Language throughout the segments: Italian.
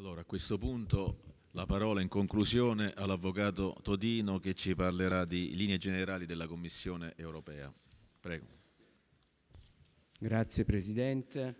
Allora, a questo punto la parola in conclusione all'Avvocato Todino che ci parlerà di linee generali della Commissione europea. Prego. Grazie Presidente.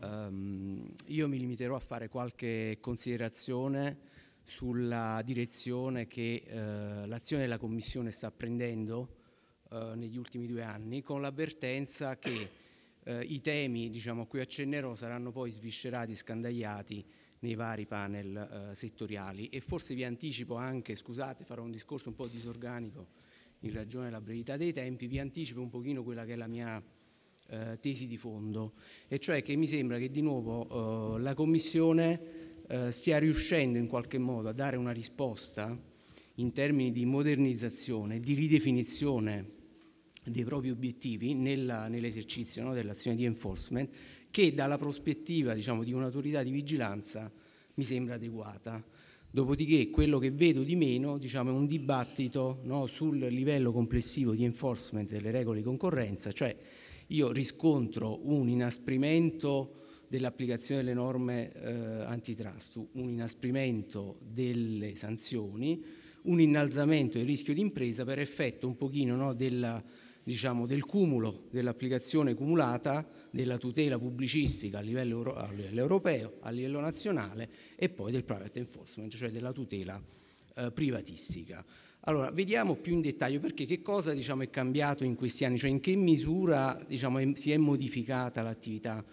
Um, io mi limiterò a fare qualche considerazione sulla direzione che uh, l'azione della Commissione sta prendendo uh, negli ultimi due anni, con l'avvertenza che uh, i temi diciamo, a cui accennerò saranno poi sviscerati, scandagliati nei vari panel eh, settoriali e forse vi anticipo anche, scusate farò un discorso un po' disorganico in ragione della brevità dei tempi, vi anticipo un pochino quella che è la mia eh, tesi di fondo e cioè che mi sembra che di nuovo eh, la Commissione eh, stia riuscendo in qualche modo a dare una risposta in termini di modernizzazione, di ridefinizione dei propri obiettivi nell'esercizio no, dell'azione di enforcement che dalla prospettiva diciamo, di un'autorità di vigilanza mi sembra adeguata. Dopodiché quello che vedo di meno diciamo, è un dibattito no, sul livello complessivo di enforcement delle regole di concorrenza, cioè io riscontro un inasprimento dell'applicazione delle norme eh, antitrust, un inasprimento delle sanzioni, un innalzamento del rischio di impresa per effetto un pochino no, della, diciamo, del cumulo dell'applicazione cumulata della tutela pubblicistica a livello, euro, a livello europeo, a livello nazionale e poi del private enforcement, cioè della tutela eh, privatistica. Allora, vediamo più in dettaglio perché che cosa diciamo, è cambiato in questi anni, cioè in che misura diciamo, è, si è modificata l'attività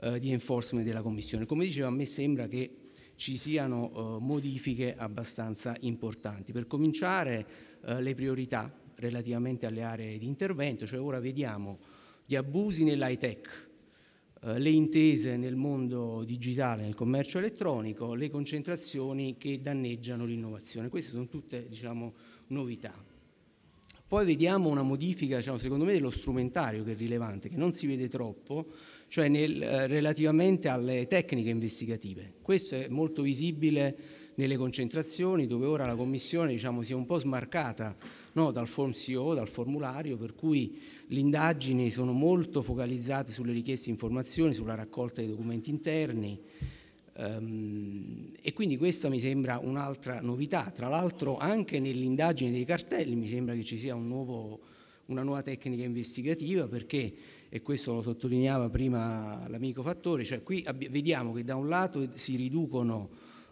eh, di enforcement della Commissione. Come dicevo, a me sembra che ci siano eh, modifiche abbastanza importanti. Per cominciare, eh, le priorità relativamente alle aree di intervento, cioè ora vediamo gli abusi nell'high tech, eh, le intese nel mondo digitale, nel commercio elettronico, le concentrazioni che danneggiano l'innovazione. Queste sono tutte diciamo, novità. Poi vediamo una modifica, diciamo, secondo me, dello strumentario che è rilevante, che non si vede troppo, cioè nel, eh, relativamente alle tecniche investigative. Questo è molto visibile nelle concentrazioni dove ora la Commissione diciamo, si è un po' smarcata no, dal form CO, dal formulario, per cui le indagini sono molto focalizzate sulle richieste di informazioni, sulla raccolta dei documenti interni ehm, e quindi questa mi sembra un'altra novità. Tra l'altro anche nell'indagine dei cartelli mi sembra che ci sia un nuovo, una nuova tecnica investigativa perché e questo lo sottolineava prima l'amico Fattore, cioè qui vediamo che da un lato si riducono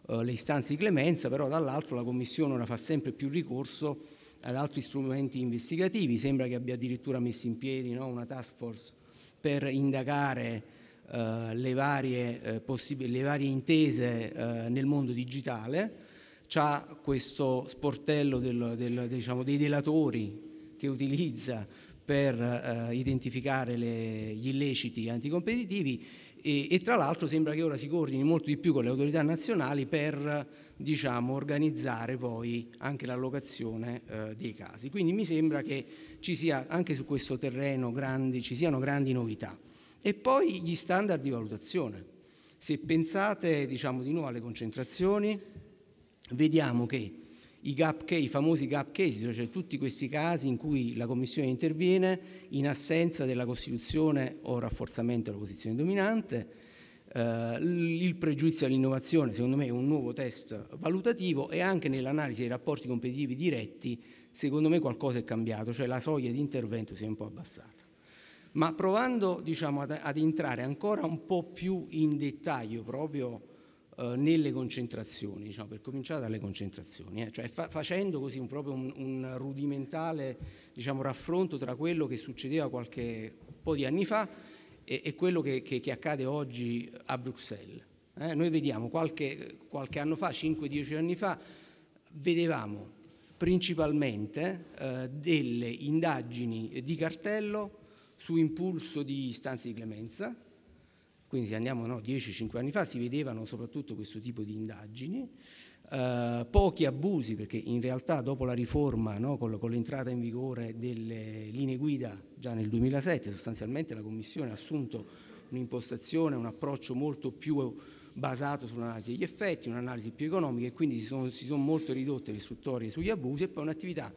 eh, le istanze di clemenza, però dall'altro la Commissione ora fa sempre più ricorso ad altri strumenti investigativi, sembra che abbia addirittura messo in piedi no, una task force per indagare eh, le varie, eh, le, varie, intese nel mondo digitale, c'è questo sportello del, del, diciamo, dei delatori che utilizza per eh, identificare le, gli illeciti anticompetitivi e, e tra l'altro sembra che ora si coordini molto di più con le autorità nazionali per diciamo, organizzare poi anche l'allocazione eh, dei casi. Quindi mi sembra che ci sia anche su questo terreno grandi, ci siano grandi novità. E poi gli standard di valutazione. Se pensate diciamo, di nuovo alle concentrazioni, vediamo che i, gap case, i famosi gap case, cioè tutti questi casi in cui la Commissione interviene in assenza della Costituzione o rafforzamento della posizione dominante, Uh, il pregiudizio all'innovazione, secondo me, è un nuovo test valutativo e anche nell'analisi dei rapporti competitivi diretti, secondo me qualcosa è cambiato, cioè la soglia di intervento si è un po' abbassata. Ma provando diciamo, ad, ad entrare ancora un po' più in dettaglio proprio eh, nelle concentrazioni, diciamo, per cominciare dalle concentrazioni, eh, cioè fa facendo così un, proprio un, un rudimentale diciamo, raffronto tra quello che succedeva qualche po' di anni fa e, e quello che, che, che, accade oggi a Bruxelles. Eh, noi vediamo qualche, qualche anno fa, 5-10 anni fa, vedevamo principalmente eh, delle indagini di cartello su impulso di istanze di clemenza, quindi se andiamo no, 10-5 anni fa si vedevano soprattutto questo tipo di indagini, eh, pochi abusi perché in realtà dopo la riforma no, con, con l'entrata in vigore delle linee guida già nel 2007 sostanzialmente la Commissione ha assunto un'impostazione, un approccio molto più basato sull'analisi degli effetti, un'analisi più economica e quindi si sono, si sono molto ridotte le istruttorie sugli abusi e poi un'attività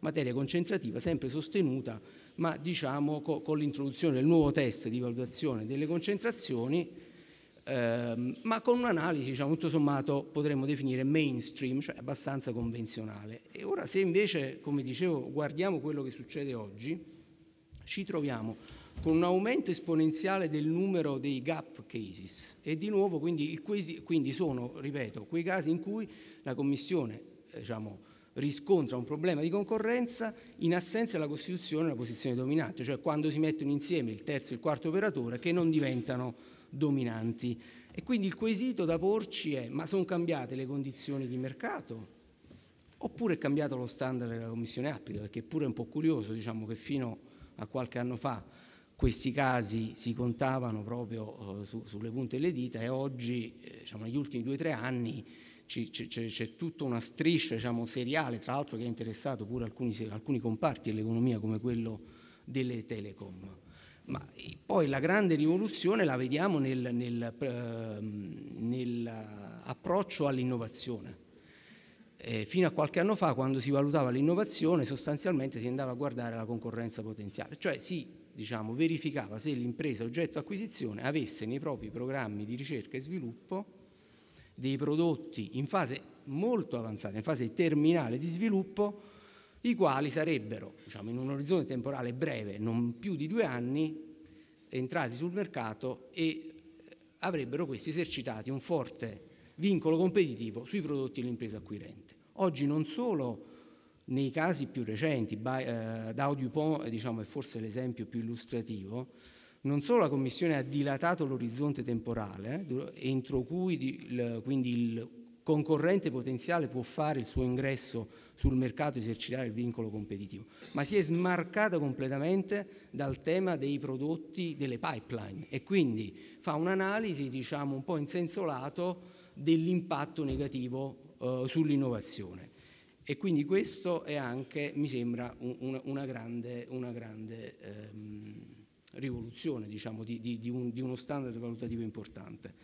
materia concentrativa sempre sostenuta, ma diciamo co con l'introduzione del nuovo test di valutazione delle concentrazioni, ehm, ma con un'analisi, diciamo, tutto sommato, potremmo definire mainstream, cioè abbastanza convenzionale. E ora se invece, come dicevo, guardiamo quello che succede oggi, ci troviamo con un aumento esponenziale del numero dei gap cases e di nuovo quindi, quindi sono, ripeto, quei casi in cui la Commissione eh, diciamo, riscontra un problema di concorrenza in assenza della Costituzione e della posizione dominante, cioè quando si mettono insieme il terzo e il quarto operatore che non diventano dominanti. E quindi il quesito da porci è ma sono cambiate le condizioni di mercato? Oppure è cambiato lo standard della Commissione applica? Perché pure è un po' curioso, diciamo che fino a qualche anno fa questi casi si contavano proprio eh, su, sulle punte delle dita e oggi, eh, diciamo, negli ultimi due o tre anni, c'è, tutta una striscia diciamo, seriale, tra l'altro che ha interessato pure alcuni, alcuni comparti dell'economia come quello delle telecom. Ma eh, poi la grande rivoluzione la vediamo nel, nel, ehm, nell'approccio eh, all'innovazione. Eh, fino a qualche anno fa, quando si valutava l'innovazione, sostanzialmente si andava a guardare la concorrenza potenziale, cioè si diciamo, verificava se l'impresa oggetto acquisizione avesse nei propri programmi di ricerca e sviluppo dei prodotti in fase molto avanzata, in fase terminale di sviluppo, i quali sarebbero, diciamo, in un orizzonte temporale breve, non più di due anni, entrati sul mercato e eh, avrebbero questi esercitati un forte vincolo competitivo sui prodotti dell'impresa acquirente. Oggi non solo nei casi più recenti, eh, Daudio DuPont diciamo, è forse l'esempio più illustrativo, non solo la Commissione ha dilatato l'orizzonte temporale, eh, entro cui il, quindi il concorrente potenziale può fare il suo ingresso sul mercato e esercitare il vincolo competitivo, ma si è smarcata completamente dal tema dei prodotti delle pipeline e quindi fa un'analisi diciamo un po' in senso lato dell'impatto negativo eh, sull'innovazione. E quindi questo è anche, mi sembra, un, una, grande, una grande ehm, rivoluzione diciamo, di, di, di, un, di uno standard valutativo importante.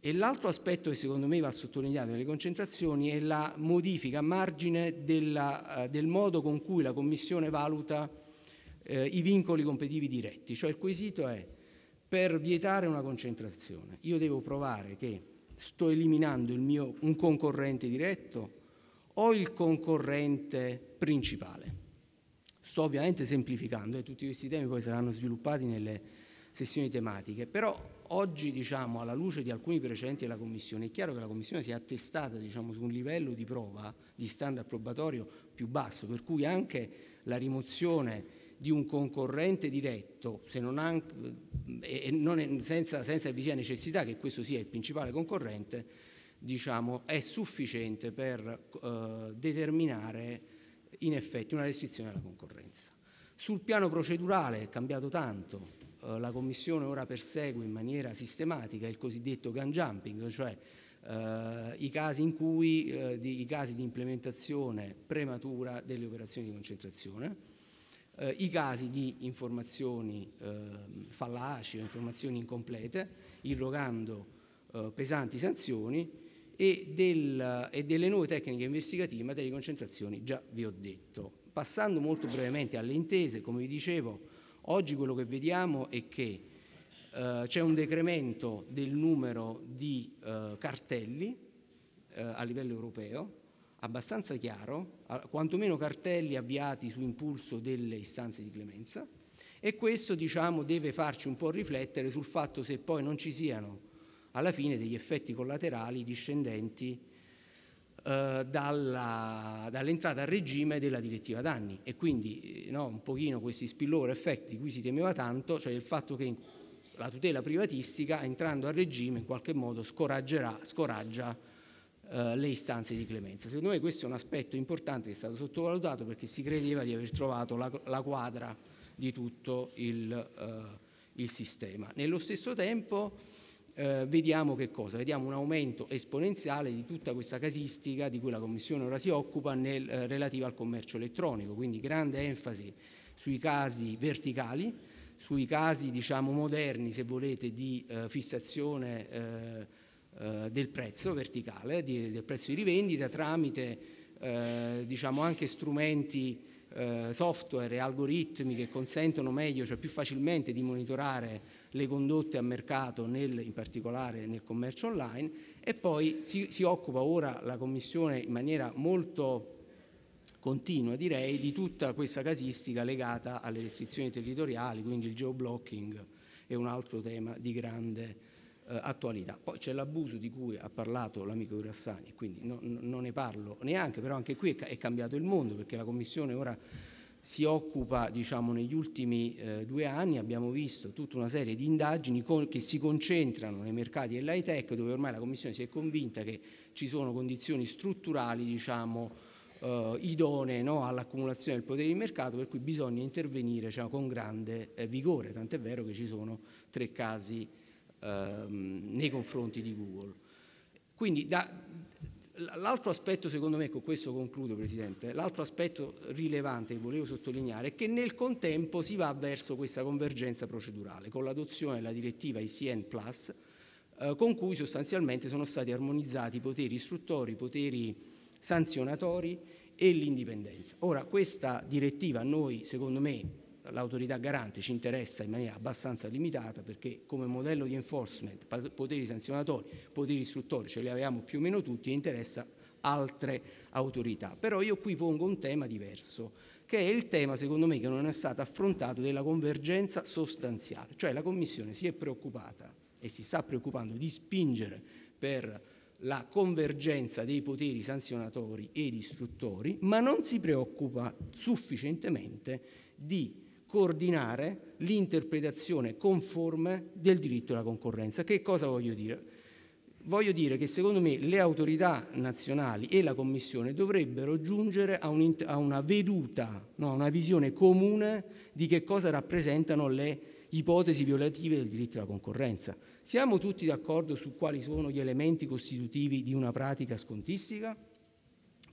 E l'altro aspetto che secondo me va sottolineato nelle concentrazioni è la modifica a margine della, eh, del modo con cui la Commissione valuta eh, i vincoli competitivi diretti, cioè il quesito è per vietare una concentrazione io devo provare che sto eliminando mio, un concorrente diretto o il concorrente principale. Sto ovviamente semplificando e eh, tutti questi temi poi saranno sviluppati nelle sessioni tematiche, però oggi diciamo, alla luce di alcuni precedenti della Commissione è chiaro che la Commissione si è attestata diciamo, su un livello di prova, di standard probatorio più basso, per cui anche la rimozione di un concorrente diretto, se non ha, eh, e non è, senza, senza vi sia necessità che questo sia il principale concorrente, diciamo, è sufficiente per eh, determinare in effetti una restrizione alla concorrenza. Sul piano procedurale è cambiato tanto, eh, la Commissione ora persegue in maniera sistematica il cosiddetto gun jumping, cioè eh, i casi in cui eh, di, i casi di implementazione prematura delle operazioni di concentrazione, eh, i casi di informazioni ehm, fallaci o informazioni incomplete, irrogando eh, pesanti sanzioni e, del, e delle nuove tecniche investigative in materia di concentrazioni, già vi ho detto. Passando molto brevemente alle intese, come vi dicevo, oggi quello che vediamo è che eh, c'è un decremento del numero di eh, cartelli eh, a livello europeo, abbastanza chiaro, quantomeno cartelli avviati su impulso delle istanze di clemenza e questo diciamo, deve farci un po' riflettere sul fatto se poi non ci siano alla fine degli effetti collaterali discendenti eh, dall'entrata a regime della direttiva danni e quindi eh, no, un pochino questi spillover effetti di cui si temeva tanto, cioè il fatto che la tutela privatistica entrando a regime in qualche modo scoraggerà, scoraggia eh, le istanze di clemenza. Secondo me questo è un aspetto importante che è stato sottovalutato perché si credeva di aver trovato la, la quadra di tutto il, eh, il sistema. Nello stesso tempo eh, vediamo che cosa? Vediamo un aumento esponenziale di tutta questa casistica di cui la Commissione ora si occupa nel, eh, relativa al commercio elettronico, quindi grande enfasi sui casi verticali, sui casi diciamo moderni se volete di eh, fissazione eh, eh, del prezzo verticale, di, del prezzo di rivendita tramite eh, diciamo anche strumenti software e algoritmi che consentono meglio, cioè più facilmente di monitorare le condotte a mercato, nel, in particolare nel commercio online, e poi si, si occupa ora la Commissione in maniera molto continua direi di tutta questa casistica legata alle restrizioni territoriali, quindi il geoblocking è un altro tema di grande eh, attualità. Poi c'è l'abuso di cui ha parlato l'amico Grassani, quindi no, no, non ne parlo neanche, però anche qui è, è cambiato il mondo perché la Commissione ora si occupa diciamo, negli ultimi eh, due anni, abbiamo visto tutta una serie di indagini con, che si concentrano nei mercati dell'high tech dove ormai la Commissione si è convinta che ci sono condizioni strutturali diciamo, eh, idonee no, all'accumulazione del potere di mercato per cui bisogna intervenire diciamo, con grande eh, vigore, tant'è vero che ci sono tre casi ehm, nei confronti di Google. Quindi da, L'altro aspetto, secondo me, con questo concludo Presidente, l'altro aspetto rilevante che volevo sottolineare è che nel contempo si va verso questa convergenza procedurale con l'adozione della direttiva ICN Plus eh, con cui sostanzialmente sono stati armonizzati i poteri istruttori, i poteri sanzionatori e l'indipendenza. Ora questa direttiva a noi, secondo me, l'autorità garante ci interessa in maniera abbastanza limitata perché come modello di enforcement, poteri sanzionatori, poteri istruttori ce li avevamo più o meno tutti e interessa altre autorità. Però io qui pongo un tema diverso, che è il tema secondo me che non è stato affrontato della convergenza sostanziale, cioè la Commissione si è preoccupata e si sta preoccupando di spingere per la convergenza dei poteri sanzionatori ed istruttori, ma non si preoccupa sufficientemente di coordinare l'interpretazione conforme del diritto alla concorrenza. Che cosa voglio dire? Voglio dire che secondo me le autorità nazionali e la Commissione dovrebbero giungere a, un, a una veduta, no, una visione comune di che cosa rappresentano le ipotesi violative del diritto alla concorrenza. Siamo tutti d'accordo su quali sono gli elementi costitutivi di una pratica scontistica?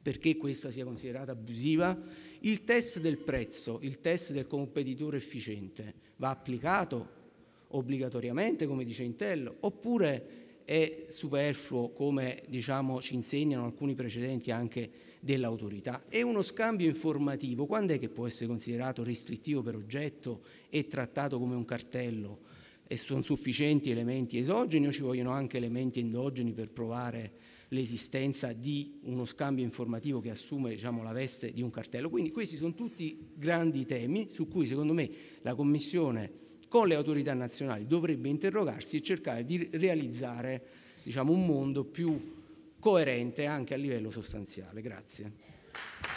perché questa sia considerata abusiva, il test del prezzo, il test del competitore efficiente va applicato obbligatoriamente, come dice Intello, oppure è superfluo, come diciamo, ci insegnano alcuni precedenti anche dell'autorità. E uno scambio informativo, quando è che può essere considerato restrittivo per oggetto e trattato come un cartello? E sono sufficienti elementi esogeni o ci vogliono anche elementi endogeni per provare l'esistenza di uno scambio informativo che assume diciamo, la veste di un cartello. Quindi questi sono tutti grandi temi su cui secondo me la Commissione con le autorità nazionali dovrebbe interrogarsi e cercare di realizzare diciamo, un mondo più coerente anche a livello sostanziale. Grazie.